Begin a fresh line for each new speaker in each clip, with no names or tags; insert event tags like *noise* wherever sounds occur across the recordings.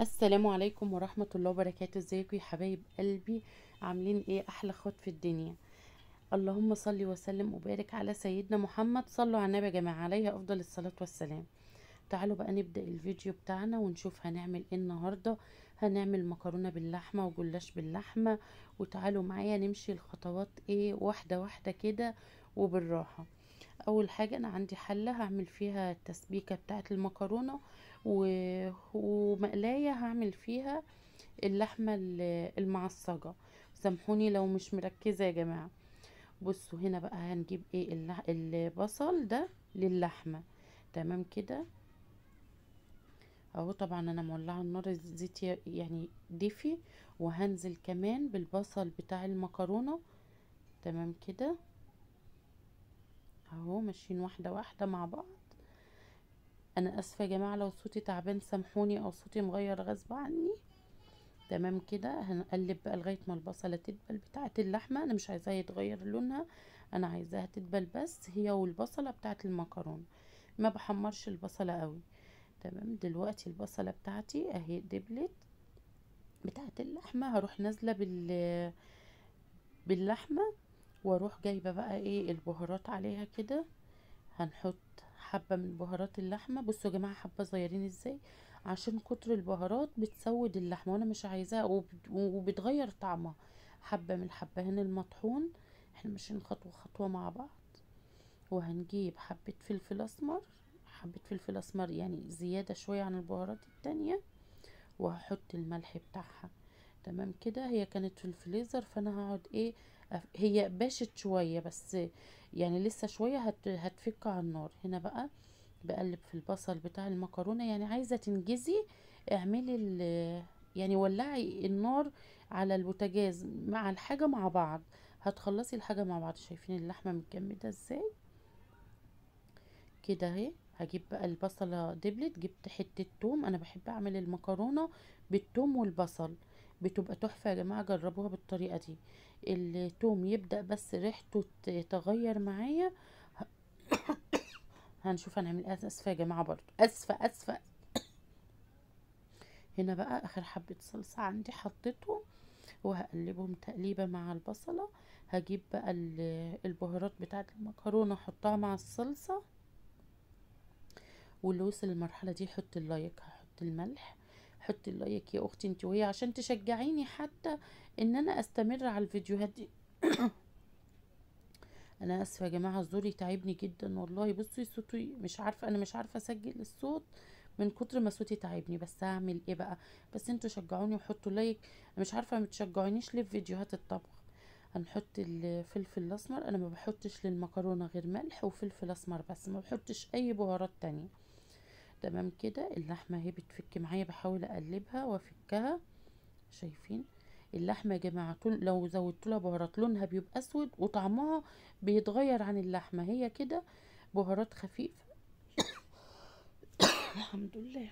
السلام عليكم ورحمة الله وبركاته ازيكم يا حبايب قلبي عاملين ايه احلى خط في الدنيا اللهم صل وسلم وبارك على سيدنا محمد صلوا على النبي يا جماعة عليه افضل الصلاة والسلام تعالوا بقى نبدأ الفيديو بتاعنا ونشوف هنعمل ايه النهاردة هنعمل مكرونة باللحمة وجلاش باللحمة وتعالوا معايا نمشي الخطوات ايه واحدة واحدة كده وبالراحة اول حاجة انا عندي حلة هعمل فيها التسبيكة بتاعة المكرونة و... ومقلاية هعمل فيها اللحمة المعصجة سامحوني لو مش مركزة يا جماعة بصوا هنا بقى هنجيب ايه اللح... البصل ده للحمة تمام كده اهو طبعا انا مولعه النار الزيت يعني دفي وهنزل كمان بالبصل بتاع المكرونه تمام كده اهو ماشيين واحده واحده مع بعض انا اسفه يا جماعه لو صوتي تعبان سامحوني او صوتي مغير غصب عني تمام كده هنقلب بقى لغايه ما البصله تدبل بتاعه اللحمه انا مش عايزاها يتغير لونها انا عايزاها تدبل بس هي والبصله بتاعه المكرونه ما بحمرش البصله قوي تمام دلوقتي البصله بتاعتي اهي دبلت بتاعه اللحمه هروح نازله بال باللحمه واروح جايبه بقى ايه البهارات عليها كده هنحط حبه من بهارات اللحمه بصوا يا جماعه حبه صغيرين ازاي عشان كتر البهارات بتسود اللحمه وانا مش عايزاها وبتغير طعمها حبه من الحبهان المطحون احنا ماشيين خطوه خطوه مع بعض وهنجيب حبه فلفل اسمر حبه فلفل اسمر يعني زياده شويه عن البهارات التانية وهحط الملح بتاعها تمام كده هي كانت في الفريزر فانا هقعد ايه هي باشت شويه بس يعني لسه شويه هتفك على النار هنا بقى بقلب في البصل بتاع المكرونه يعني عايزه تنجزي اعملي يعني ولعي النار على البوتاجاز مع الحاجه مع بعض هتخلصي الحاجه مع بعض شايفين اللحمه متجمده ازاي كده اهي هجيب بقى البصله دبلت جبت حته توم انا بحب اعمل المكرونه بالتوم والبصل بتبقى تحفة يا جماعة جربوها بالطريقة دي التوم يبدأ بس ريحته تتغير معايا *coughs* هنشوف هنعمل ايه اسفة يا جماعة برضو اسفة اسفة هنا بقى اخر حبة صلصة عندي حطيتهم وهقلبهم تقليبة مع البصلة هجيب بقى البهارات بتاعة المكرونة احطها مع الصلصة واللي وصل المرحلة دي يحط اللايك هحط الملح حطي اللايك يا اختي انت وهي عشان تشجعيني حتى ان انا استمر على الفيديوهات دي *coughs* انا اسفه يا جماعه زوري تعبني جدا والله بصي صوتي مش عارفه انا مش عارفه اسجل الصوت من كتر ما صوتي تعبني بس هعمل ايه بقى بس انتوا شجعوني وحطوا لايك انا مش عارفه ما تشجعونيش ليه في فيديوهات الطبخ هنحط الفلفل الاسمر انا ما بحطش للمكرونه غير ملح وفلفل اسمر بس ما بحطش اي بهارات تانية تمام كده اللحمة اهي بتفك معايا بحاول اقلبها وافكها شايفين اللحمة يا جماعة لو زودت لها بهارات لونها بيبقى اسود وطعمها بيتغير عن اللحمة هي كده بهارات خفيفة *coughs* الحمد لله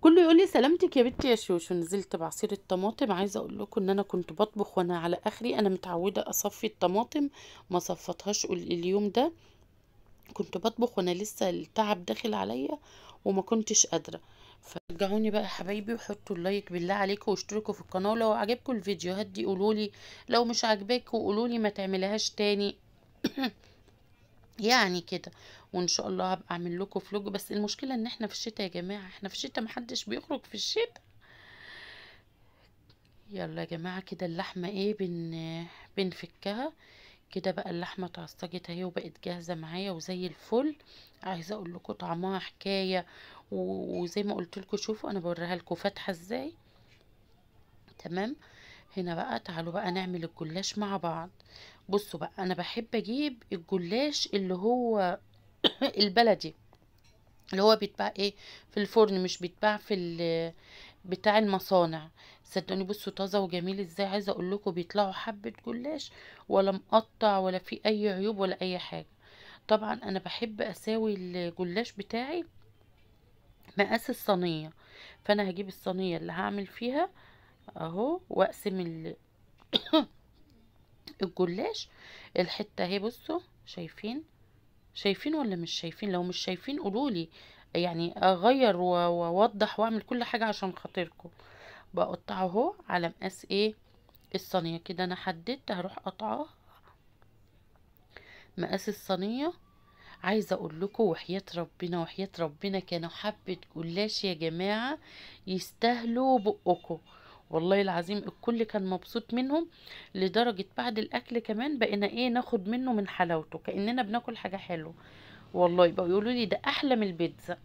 كله يقول لي سلامتك يا بنتي يا شوشو نزلت بعصير الطماطم عايزه اقول لكم ان انا كنت بطبخ وانا على اخري انا متعوده اصفي الطماطم ما صفتهاش اليوم ده كنت بطبخ وانا لسه التعب داخل عليا وما كنتش قادره فرجعوني بقى حبايبي وحطوا اللايك بالله عليكم واشتركوا في القناه ولو عجبكم الفيديوهات دي قولولي لو مش عاجباكم قولولي ما تعملهاش تاني *coughs* يعني كده وان شاء الله هبقى اعمل لكم فلوج بس المشكله ان احنا في الشتاء يا جماعه احنا في الشتاء محدش بيخرج في الشتاء يلا يا جماعه كده اللحمه ايه بن بنفكها كده بقى اللحمه اتعصجت اهي وبقت جاهزه معايا وزي الفل عايزه اقول لكم طعمها حكايه وزي ما قلت لكم شوفوا انا بوريها لكم فاتحه ازاي تمام هنا بقى تعالوا بقى نعمل الجلاش مع بعض بصوا بقى انا بحب اجيب الجلاش اللي هو *coughs* البلدي اللي هو بيتباع ايه في الفرن مش بيتباع في بتاع المصانع صدقوني بصوا طازه وجميل ازاي عايزه اقول لكم بيطلعوا حبه جلاش ولا مقطع ولا في اي عيوب ولا اي حاجه طبعا انا بحب اساوي الجلاش بتاعي مقاس الصينيه فانا هجيب الصينيه اللي هعمل فيها اهو واقسم ال... *coughs* الجلاش الحته اهي بصوا شايفين شايفين ولا مش شايفين لو مش شايفين قولولي يعني اغير واوضح واعمل كل حاجة عشان خاطركم بقطعه اهو على مقاس ايه الصينية كده انا حددت هروح قطعه مقاس الصينية عايزه اقول لكم وحياه ربنا وحياه ربنا كانوا حبه جلاش يا جماعه يستاهلوا بقكم والله العظيم الكل كان مبسوط منهم لدرجه بعد الاكل كمان بقينا ايه ناخد منه من حلاوته كاننا بناكل حاجه حلوه والله يبقوا يقولوا لي ده احلى من البيتزا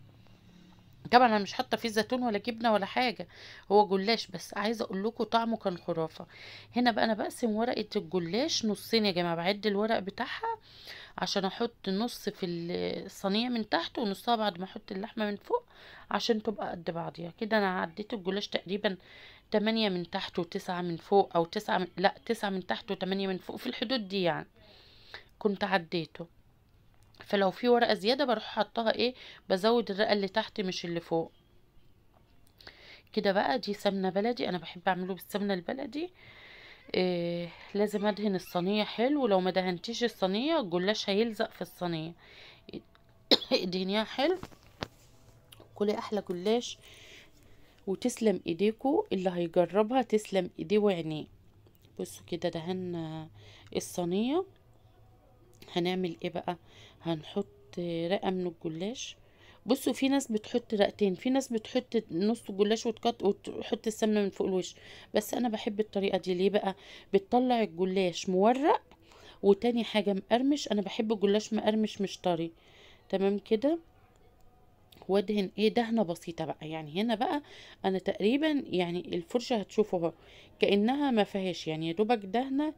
طبعا انا مش حاطه فيه زيتون ولا جبنه ولا حاجه هو جلاش بس عايزه اقول لكم طعمه كان خرافه هنا بقى انا بقسم ورقه الجلاش نصين يا جماعه بعد الورق بتاعها عشان احط نص في الصينيه من تحت ونصها بعد ما احط اللحمه من فوق عشان تبقى قد بعضيها كده انا عديت الجلاش تقريبا تمانية من تحت وتسعة من فوق او تسعة من... لا تسعة من تحت وتمانية من فوق في الحدود دي يعني كنت عديته فلو في ورقه زياده بروح حطها ايه بزود الرقه اللي تحت مش اللي فوق كده بقى دي سمنه بلدي انا بحب اعمله بالسمنه البلدي إيه لازم ادهن الصينيه حلو لو ما دهنتيش الصينيه الجلاش هيلزق في الصينيه *coughs* ادهنيها حلو كلي احلى جلاش وتسلم ايديكو اللي هيجربها تسلم ايديه وعينيه بصوا كده دهنا الصينيه هنعمل ايه بقى هنحط رقة من الجلاش بصوا في ناس بتحط رقتين في ناس بتحط نص جلاش وتقط وتحط السمنه من فوق الوش بس انا بحب الطريقه دي ليه بقى بتطلع الجلاش مورق وتاني حاجه مقرمش انا بحب الجلاش مقرمش مش طري تمام كده وادهن ايه دهنه بسيطه بقى يعني هنا بقى انا تقريبا يعني الفرشه هتشوفوها كانها ما فيهاش يعني يا دوبك دهنه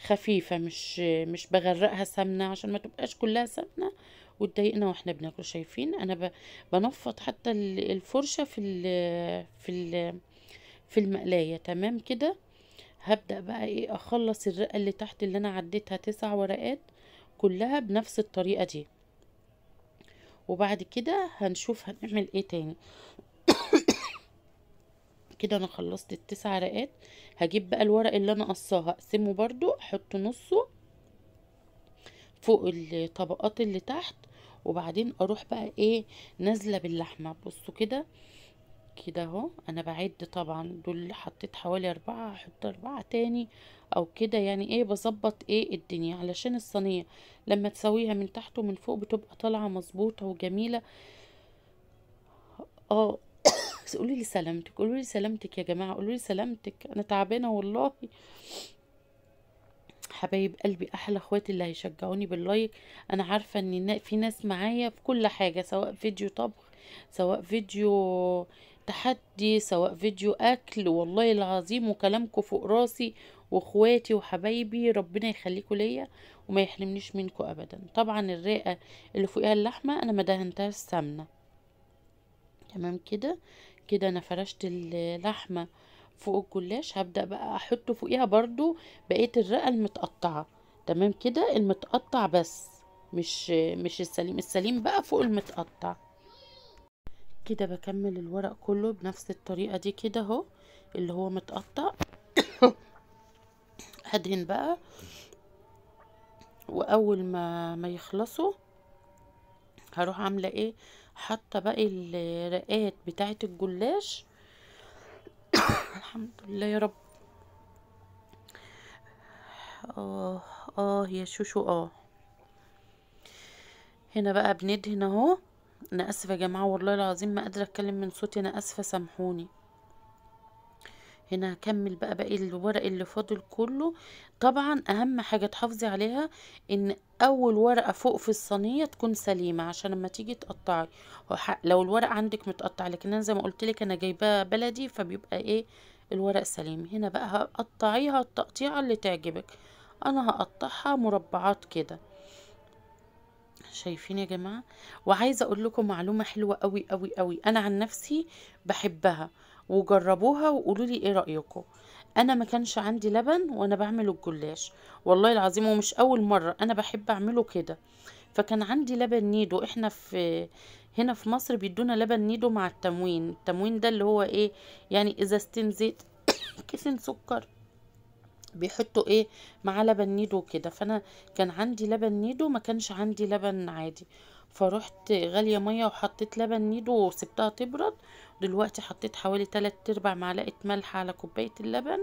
خفيفة مش مش بغرقها سمنة عشان ما تبقاش كلها سمنة وتضايقنا واحنا بناكل شايفين انا بنفض حتى الفرشة في الـ في الـ في المقلاية تمام كده هبدأ بقى ايه اخلص الرقة اللي تحت اللي انا عديتها تسع ورقات كلها بنفس الطريقة دي وبعد كده هنشوف هنعمل ايه تاني كده انا خلصت التسع رقات هجيب بقى الورق اللي انا قصاه هقسمه برضو احط نصه فوق الطبقات اللي تحت وبعدين اروح بقى ايه نازله باللحمه بصوا كده كده اهو انا بعد طبعا دول حطيت حوالي اربعة هحط اربعة تاني او كده يعني ايه بظبط ايه الدنيا علشان الصينية لما تسويها من تحت ومن فوق بتبقى طالعة مظبوطة وجميلة اه بس قولوا لي سلامتك قولوا لي سلامتك يا جماعه قولوا لي سلامتك انا تعبانه والله حبايب قلبي احلى اخواتي اللي هيشجعوني باللايك انا عارفه ان في ناس معايا في كل حاجه سواء فيديو طبخ سواء فيديو تحدي سواء فيديو اكل والله العظيم وكلامكم فوق راسي واخواتي وحبايبي ربنا يخليكم ليا وما يحرمنيش منكم ابدا طبعا الرئه اللي فوقها اللحمه انا مدهنتها السمنه سمنه تمام كده كده انا فرشت اللحمة فوق الجلاش هبدأ بقى احط فوقيها برضو بقية الرقة المتقطعة تمام كده المتقطع بس مش مش السليم السليم بقى فوق المتقطع كده بكمل الورق كله بنفس الطريقة دي كده اهو اللي هو متقطع *coughs* هدهن بقى واول ما ما يخلصوا هروح عامله ايه حاطه باقي الرقات بتاعه الجلاش *coughs* الحمد لله يا رب اه اه يا شوشو اه هنا بقى بندهن اهو انا اسفه يا جماعه والله العظيم ما قادره اتكلم من صوتي انا اسفه سامحوني هنا هكمل بقى باقي الورق اللي فاضل كله طبعا اهم حاجه تحافظي عليها ان اول ورقه فوق في الصينيه تكون سليمه عشان لما تيجي تقطعي لو الورق عندك متقطع لكن انا زي ما قلت لك انا جايباه بلدي فبيبقى ايه الورق سليم هنا بقى هقطعيها التقطيعه اللي تعجبك انا هقطعها مربعات كده شايفين يا جماعه وعايزه اقول لكم معلومه حلوه قوي قوي قوي انا عن نفسي بحبها وجربوها وقولوا لي ايه رايكم انا ما كانش عندي لبن وانا بعمل الجلاش والله العظيم ومش اول مره انا بحب اعمله كده فكان عندي لبن نيدو احنا في هنا في مصر بيدونا لبن نيدو مع التموين التموين ده اللي هو ايه يعني ازازتين زيت *coughs* كيسين سكر بيحطوا ايه مع لبن نيدو كده فانا كان عندي لبن نيدو ما كانش عندي لبن عادي فروحت غاليه ميه وحطيت لبن نيدو وسبتها تبرد دلوقتي حطيت حوالي 3 ارباع معلقه ملح على كوبايه اللبن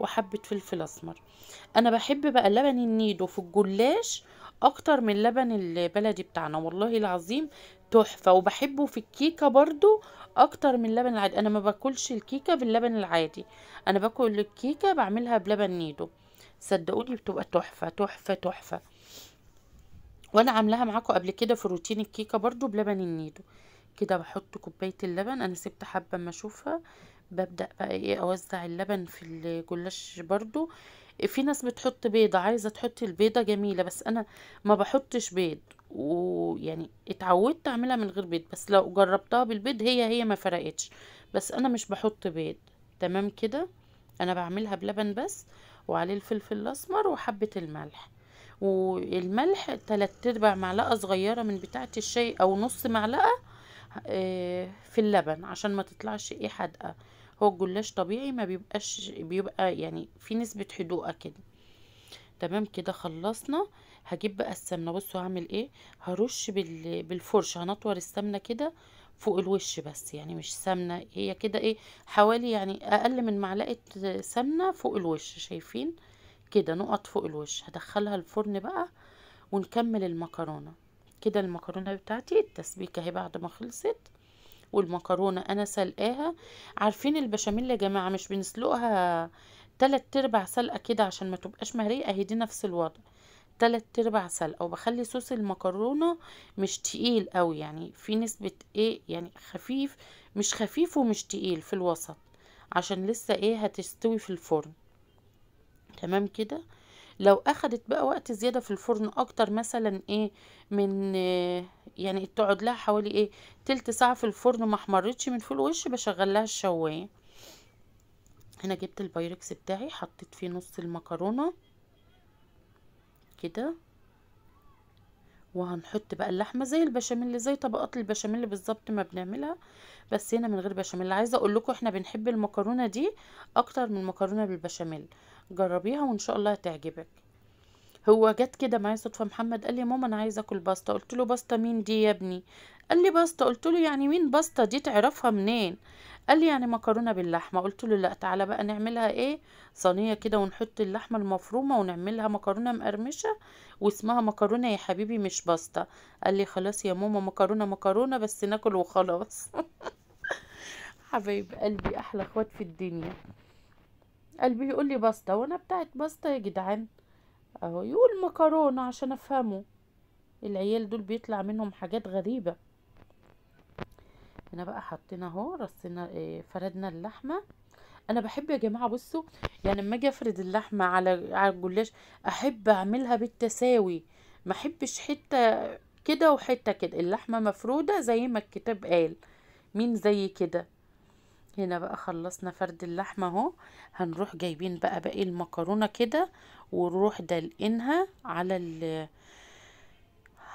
وحبه فلفل اسمر انا بحب بقى لبن النيدو في الجلاش اكتر من لبن البلدي بتاعنا والله العظيم تحفه وبحبه في الكيكه برضو اكتر من اللبن العادي انا ما باكلش الكيكه باللبن العادي انا باكل الكيكه بعملها بلبن نيدو صدقوني بتبقى تحفه تحفه تحفه وانا عاملاها معاكم قبل كده في روتين الكيكه برضو بلبن النيدو كده بحط كوباية اللبن انا سبت حبة اما اشوفها ببدأ بقى ايه اوزع اللبن في الجلاش برضو في ناس بتحط بيضة عايزة تحط البيضة جميلة بس انا ما بحطش بيض ويعني اتعودت اعملها من غير بيض بس لو جربتها بالبيض هي هي ما فرقتش بس انا مش بحط بيض تمام كده انا بعملها بلبن بس وعليه الفلفل الاسمر وحبة الملح والملح تلات ارباع معلقة صغيرة من بتاعة الشاي او نص معلقة في اللبن عشان ما تطلعش ايه حادقه هو الجلاش طبيعي ما بيبقاش بيبقى يعني في نسبه حدوقه كده تمام كده خلصنا هجيب بقى السمنه بصوا هعمل ايه هرش بالفرشه هنطور السمنه كده فوق الوش بس يعني مش سمنه هي كده ايه حوالي يعني اقل من معلقه سمنه فوق الوش شايفين كده نقط فوق الوش هدخلها الفرن بقى ونكمل المكرونه كده المكرونة بتاعتي التسبيكة اهي بعد ما خلصت والمكرونة انا سلقاها عارفين البشاميل يا جماعة مش بنسلقها تلات ارباع سلقة كده عشان ما تبقاش مهرية اهي دي نفس الوضع تلات ارباع سلقة وبخلي صوص المكرونة مش تقيل قوي يعني في نسبة ايه يعني خفيف مش خفيف ومش تقيل في الوسط عشان لسه ايه هتستوي في الفرن تمام كده لو اخدت بقى وقت زيادة في الفرن اكتر مثلا ايه من يعني تقعد لها حوالي ايه تلت ساعة في الفرن ما احمرتش من فوق الوش بشغل لها الشواية هنا جبت البايركس بتاعي حطيت فيه نص المكرونة كده وهنحط بقى اللحمه زي البشاميل زي طبقات البشاميل بالظبط ما بنعملها بس هنا من غير بشاميل عايزه اقول لكم احنا بنحب المكرونه دي اكتر من المكرونه بالبشاميل جربيها وان شاء الله هتعجبك هو جت كده معايا صدفه محمد قال لي ماما انا عايزه اكل باستا قلت له باستا مين دي يا ابني قال لي باستا قلت له يعني مين باستا دي تعرفها منين قال لي يعني مكرونه باللحمه قلت له لا تعالى بقى نعملها ايه صينيه كده ونحط اللحمه المفرومه ونعملها مكرونه مقرمشه واسمها مكرونه يا حبيبي مش باستا قال لي خلاص يا ماما مكرونه مكرونه بس ناكل وخلاص *laughs* حبايب قلبي احلى اخوات في الدنيا قلبي يقول لي باستا وانا بتاعت باستا يا جدعان اهو يقول مكرونه عشان افهمه العيال دول بيطلع منهم حاجات غريبه هنا بقى حطينا اهو رصينا آه، فردنا اللحمه انا بحب يا جماعه بصوا يعني لما اجي افرد اللحمه على على الجلاش احب اعملها بالتساوي ما احبش حته كده وحته كده اللحمه مفروده زي ما الكتاب قال مين زي كده هنا بقى خلصنا فرد اللحمة اهو هنروح جايبين بقى باقي المكرونة كده ونروح دلقينها على ال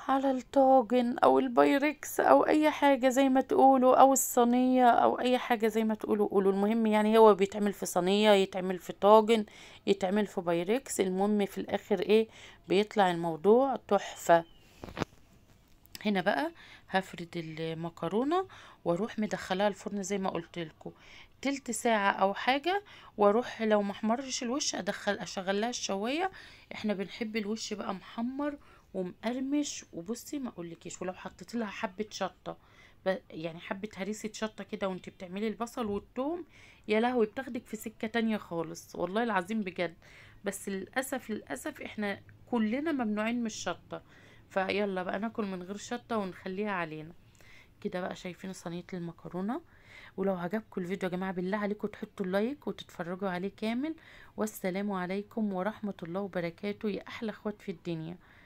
على الطاجن او البايركس او اي حاجة زي ما تقولوا او الصينية او اي حاجة زي ما تقولوا قولوا المهم يعني هو بيتعمل في صينية يتعمل في طاجن يتعمل في بايركس المهم في الاخر ايه بيطلع الموضوع تحفة هنا بقى هفرد المكرونة واروح مدخلها الفرن زي ما قلت لكم تلت ساعة او حاجة واروح لو محمرش الوش ادخل اشغلها الشواية احنا بنحب الوش بقى محمر ومقرمش وبصي ما اقولكيش ولو حطيت لها حبة شطة يعني حبة هريسة شطة كده وانت بتعملي البصل والثوم يا لهوي بتاخدك في سكة تانية خالص والله العظيم بجد بس للأسف للأسف احنا كلنا ممنوعين من الشطة فيلا بقى ناكل من غير شطة ونخليها علينا كده بقى شايفين صينية المكرونة ولو عجبكم الفيديو يا جماعة بالله عليكم تحطوا اللايك وتتفرجوا عليه كامل والسلام عليكم ورحمة الله وبركاته يا أحلى اخوات في الدنيا